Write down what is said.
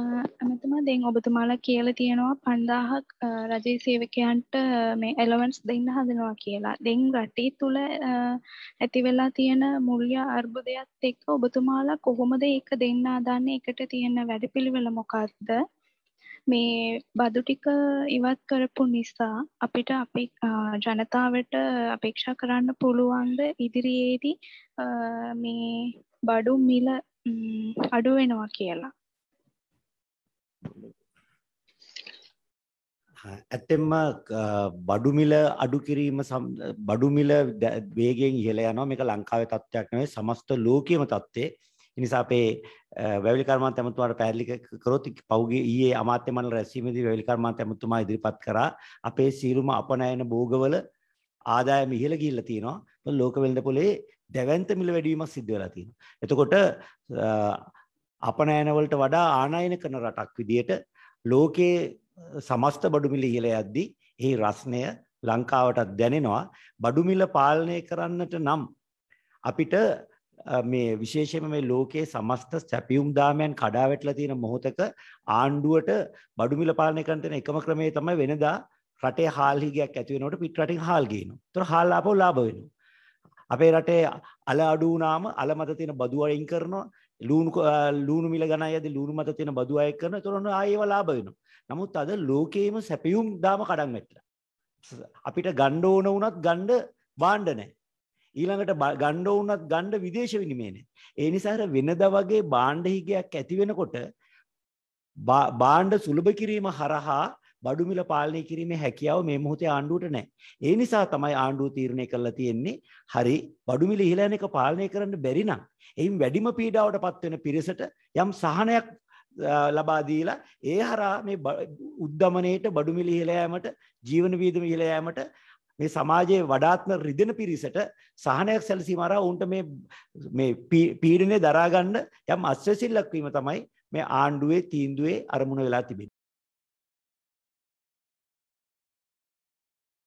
ඇමතුමා දැන් ඔබතුමාලා කියලා තියෙනවා 5000ක් රජයේ සේවකයන්ට මේ ඇලවන්ස් දෙන්න හදනවා කියලා. දැන් රටේ තුල ඇති වෙලා තියෙන මුල්‍ය අර්බුදයත් එක්ක ඔබතුමාලා කොහොමද ඒක දෙන්න හදන්නේ? ඒකට තියෙන වැඩපිළිවෙල මොකක්ද? මේ බදු ටික ඉවත් කරපු නිසා අපිට අපි ජනතාවට අපේක්ෂා කරන්න පුළුවන්ද ඉදිරියේදී මේ බඩු මිල අඩු වෙනවා කියලා. ඇත්තෙන්ම බඩු මිල අඩු කිරීම බඩු මිල වේගයෙන් ඉහළ යනවා මේක ලංකාවේ තත්ත්වයක් නෙවෙයි සමස්ත ලෝකයේම තත්ත්වේ. ඒ නිසා අපේ වැවිලි කර්මාන්ත ඇමතුමාට පැහැදිලි කරොත් පහුගිය ඊයේ අමාත්‍ය මණ්ඩල රැස්වීමේදී වැවිලි කර්මාන්ත ඇමතුමා ඉදිරිපත් කරා අපේ සීරුම අපනයන භෝගවල ආදායම ඉහළ ගිහිල්ලා තියෙනවා. ලෝක වෙළඳ පොලේ දැවැන්ත මිල වැඩිවීමක් සිද්ධ වෙලා තියෙනවා. එතකොට අපනයන වලට වඩා ආනයන කරන රටක් විදියට ලෝකයේ සමස්ත බඩුමිල ඉහළ යද්දී එහි රස්නය ලංකාවටත් දැනෙනවා බඩුමිල පාලනය කරන්නට නම් අපිට මේ විශේෂයෙන්ම මේ ලෝකයේ සමස්ත සැපියුම් දාමයන් කඩා වැටලා තියෙන මොහොතක ආණ්ඩුවට බඩුමිල පාලනය කරන්න තියෙන එකම ක්‍රමය තමයි වෙනදා රටේ හාල් හිගයක් ඇති වෙනකොට පිට රටින් හාල් ගේනවා. ඒතර හාල් ආපහු ලාභ වෙනවා. අපේ රටේ අල අඩු වුණාම අල මත තියෙන බදු අයින් කරනවා. ලූුණු ලූුණු මිල ගන ඇද ලූුණු මත තියෙන බදු අය කරන තොරන අයව ලාබයනවා. නමුත් අද ලෝකයේම සැපියුම් දාම කඩන් වෙටල. අපිට ගණ්ඩ ඕන වනත් ගණ්ඩ බාණ්ඩ නෑ. ඊළඟට ගණ්ඩ වනත් ගණ්ඩ විදේශ විනිමේනේ. ඒ නිසාර වෙනද වගේ බාණ්ඩ හිගයක් ඇතිවෙනකොට බාණ්ඩ සුළභ කිරීම හරහා බඩු මිල පාලනය කිරීමේ හැකියාව මේ මොහොතේ ආණ්ඩුවට නැහැ. ඒ නිසා තමයි ආණ්ඩුව තීරණය කරලා තියෙන්නේ හරි බඩු මිල ඉහළ යන එක පාලනය කරන්න බැරි නම් එයින් වැඩිම පීඩාවටපත් වෙන පිරිසට යම් සහනයක් ලබා දීලා ඒ හරහා මේ උද්දමනයේට බඩු මිල ඉහළ යෑමට ජීවන වියදම ඉහළ යෑමට මේ සමාජයේ වඩාත්ම රිදෙන පිරිසට සහනයක් සැලසීම හරහා උන්ට මේ මේ පීඩනය දරා ගන්න යම් අස්වැසිල්ලක් වීම තමයි මේ ආණ්ඩුවේ තීන්දුවේ අරමුණ වෙලා තිබෙන්නේ